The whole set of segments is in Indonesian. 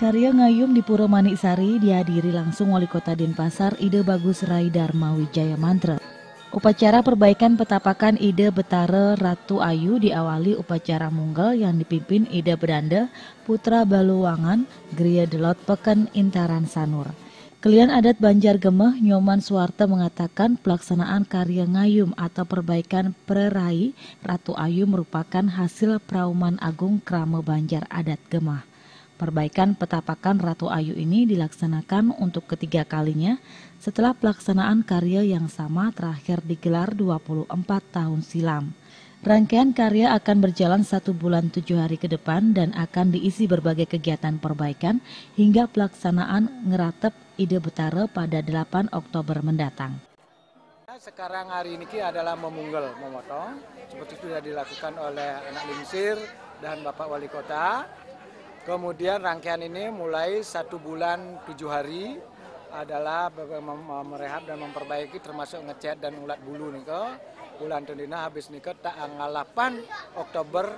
Karya Ngayum di Puro Manisari dihadiri langsung Wali Kota Denpasar Ide Bagus Rai Dharma Wijaya Mantra. Upacara perbaikan petapakan Ide Betara Ratu Ayu diawali upacara Munggal yang dipimpin Ide Beranda Putra Baluwangan Gria Delot Peken Intaran Sanur. Kelian adat Banjar Gemah Nyoman Suwarta mengatakan pelaksanaan karya ngayum atau perbaikan prerai Ratu Ayu merupakan hasil perauman Agung Krama Banjar Adat Gemah. Perbaikan petapakan Ratu Ayu ini dilaksanakan untuk ketiga kalinya setelah pelaksanaan karya yang sama terakhir digelar 24 tahun silam. Rangkaian karya akan berjalan satu bulan tujuh hari ke depan dan akan diisi berbagai kegiatan perbaikan hingga pelaksanaan ngeratep ide betara pada 8 Oktober mendatang. Ya, sekarang hari ini adalah memunggel, memotong, seperti sudah dilakukan oleh anak limsir dan Bapak Wali Kota. Kemudian rangkaian ini mulai satu bulan tujuh hari adalah merehab dan memperbaiki termasuk ngecat dan ulat bulu nih ke Bulan tendina habis nih ke tanggal 8 Oktober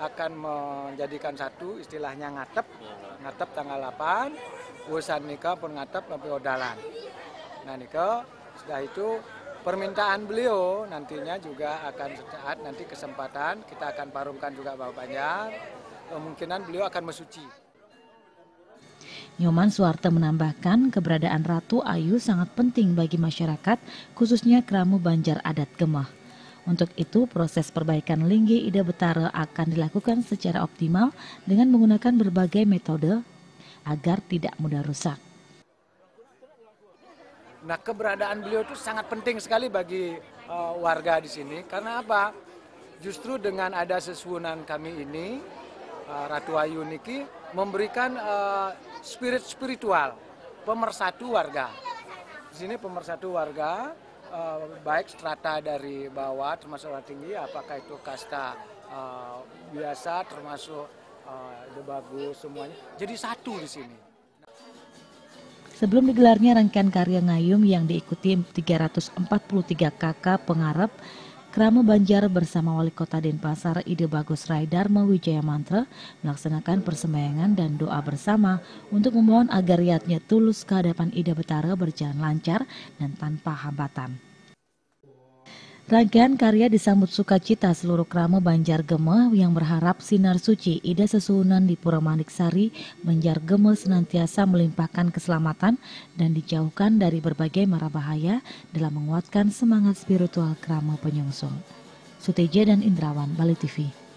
akan menjadikan satu istilahnya ngatep. Ngatep tanggal 8, urusan ke pun ngatep tapi odalan. Nah nih ke setelah itu permintaan beliau nantinya juga akan saat nanti kesempatan kita akan parumkan juga Bapak panjang kemungkinan beliau akan mesuci. Nyoman Suwarta menambahkan keberadaan Ratu Ayu sangat penting bagi masyarakat, khususnya keramu Banjar Adat Gemah. Untuk itu, proses perbaikan Linggi Ida Betara akan dilakukan secara optimal dengan menggunakan berbagai metode agar tidak mudah rusak. Nah, keberadaan beliau itu sangat penting sekali bagi uh, warga di sini. Karena apa? Justru dengan ada sesuunan kami ini, Eh, Ratu Ayu niki memberikan uh, spirit spiritual pemersatu warga. Di sini pemersatu warga uh, baik strata dari bawah termasuk orang tinggi apakah itu kasta uh, biasa termasuk uh, debagu semuanya jadi satu di sini. Sebelum digelarnya rangkaian karya Ngayum yang diikuti 343 kakak pengarap Krama Banjar bersama Wali Kota Denpasar Ide Bagus Rai Dharma Wijaya Mantra melaksanakan persembahyangan dan doa bersama untuk memohon agar niatnya tulus kehadapan Ide Betara berjalan lancar dan tanpa hambatan. Rangkaian karya disambut sukacita seluruh krama Banjar Gema yang berharap sinar suci ida sesunan di Pura Maniksari Banjar Gema senantiasa melimpahkan keselamatan dan dijauhkan dari berbagai mara bahaya dalam menguatkan semangat spiritual krama penyongsong. Suteja dan Indrawan, Bali TV.